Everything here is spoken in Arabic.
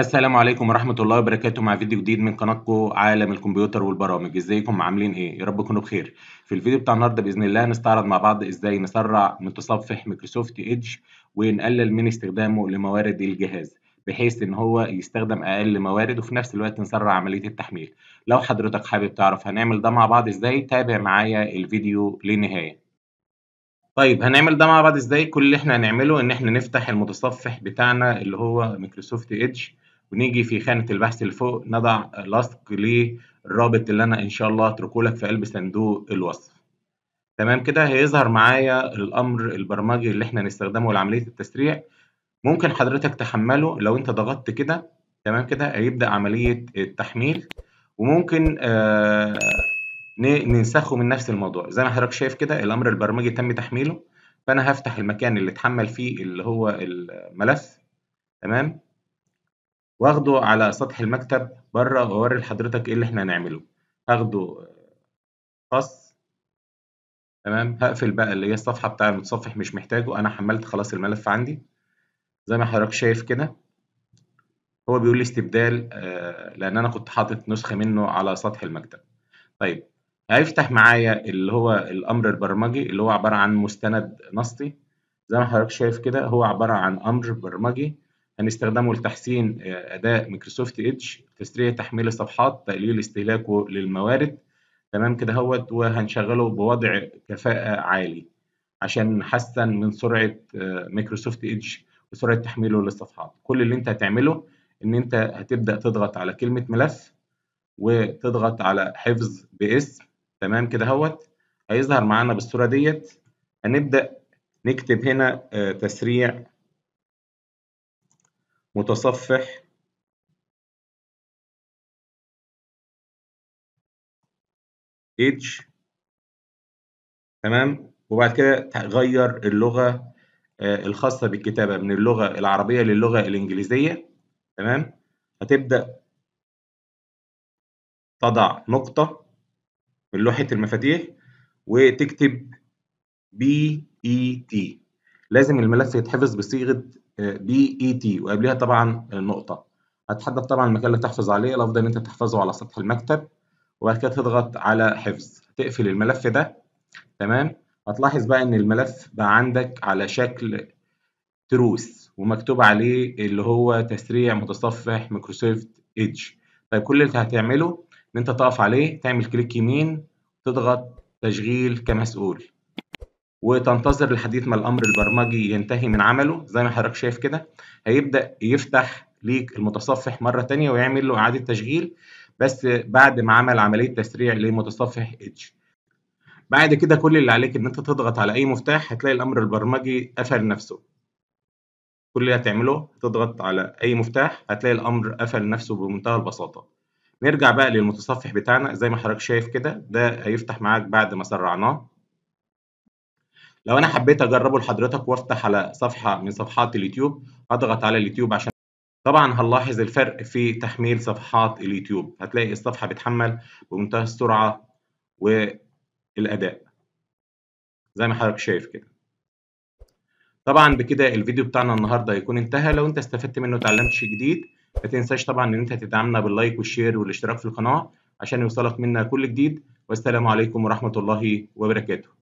السلام عليكم ورحمة الله وبركاته مع فيديو جديد من قناتكم عالم الكمبيوتر والبرامج ازيكم عاملين ايه يا رب تكونوا بخير في الفيديو بتاع النهارده باذن الله نستعرض مع بعض ازاي نسرع متصفح مايكروسوفت ايدج ونقلل من استخدامه لموارد الجهاز بحيث ان هو يستخدم اقل موارد وفي نفس الوقت نسرع عملية التحميل لو حضرتك حابب تعرف هنعمل ده مع بعض ازاي تابع معايا الفيديو للنهاية طيب هنعمل ده مع بعض ازاي كل اللي احنا هنعمله ان احنا نفتح المتصفح بتاعنا اللي هو مايكروسوفت ايدج ونيجي في خانة البحث اللي فوق نضع لصق للرابط اللي أنا إن شاء الله اتركه لك في قلب صندوق الوصف تمام كده هيظهر معايا الأمر البرمجي اللي إحنا هنستخدمه لعملية التسريع ممكن حضرتك تحمله لو أنت ضغطت كده تمام كده هيبدأ عملية التحميل وممكن آه، ننسخه من نفس الموضوع زي ما حضرتك شايف كده الأمر البرمجي تم تحميله فأنا هفتح المكان اللي اتحمل فيه اللي هو الملف تمام واخده على سطح المكتب بره واوري لحضرتك ايه اللي احنا هنعمله هاخده قص تمام هقفل بقى اللي هي الصفحه بتاع المتصفح مش محتاجه انا حملت خلاص الملف عندي زي ما حضرتك شايف كده هو بيقول لي استبدال آه، لان انا كنت حاطط نسخه منه على سطح المكتب طيب هيفتح معايا اللي هو الامر البرمجي اللي هو عباره عن مستند نصي زي ما حضرتك شايف كده هو عباره عن امر برمجي هنستخدمه لتحسين آه، اداء مايكروسوفت ايدج تسريع تحميل الصفحات تقليل استهلاكه للموارد تمام كده هوت وهنشغله بوضع كفاءه عالي عشان نحسن من سرعه آه، مايكروسوفت ايدج وسرعه تحميله للصفحات كل اللي انت هتعمله ان انت هتبدا تضغط على كلمه ملف وتضغط على حفظ باسم تمام كده هوت هيظهر معانا بالصوره ديت هنبدا نكتب هنا آه، تسريع متصفح age تمام وبعد كده تغير اللغه آه، الخاصه بالكتابه من اللغه العربيه للغه الانجليزيه تمام هتبدا تضع نقطه من لوحه المفاتيح وتكتب بي اي تي لازم الملف يتحفظ بصيغه بي آه، اي تي e وقبلها طبعا آه، نقطه هتحدد طبعا المكان اللي تحفظ عليه الافضل ان انت تحفظه على سطح المكتب وبعد كده تضغط على حفظ تقفل الملف ده تمام هتلاحظ بقى ان الملف بقى عندك على شكل تروس ومكتوب عليه اللي هو تسريع متصفح مايكروسوفت ايدج طيب كل اللي هتعمله ان انت تقف عليه تعمل كليك يمين تضغط تشغيل كمسؤول وتنتظر لحد ما الامر البرمجي ينتهي من عمله زي ما حضرتك شايف كده هيبدا يفتح ليك المتصفح مره ثانيه ويعمل له اعاده تشغيل بس بعد ما عمل عمليه تسريع لمتصفح ايدج بعد كده كل اللي عليك ان انت تضغط على اي مفتاح هتلاقي الامر البرمجي قفل نفسه كل اللي هتعمله تضغط على اي مفتاح هتلاقي الامر قفل نفسه بمنتهى البساطه نرجع بقى للمتصفح بتاعنا زي ما حضرتك شايف كده ده هيفتح معاك بعد ما سرعناه لو انا حبيت اجربه لحضرتك وافتح على صفحه من صفحات اليوتيوب اضغط على اليوتيوب عشان طبعا هنلاحظ الفرق في تحميل صفحات اليوتيوب هتلاقي الصفحه بتحمل بمنتهى السرعه والاداء زي ما حضرتك شايف كده طبعا بكده الفيديو بتاعنا النهارده هيكون انتهى لو انت استفدت منه اتعلمت شيء جديد ما تنساش طبعا ان انت تدعمنا باللايك والشير والاشتراك في القناه عشان يوصلك منا كل جديد والسلام عليكم ورحمه الله وبركاته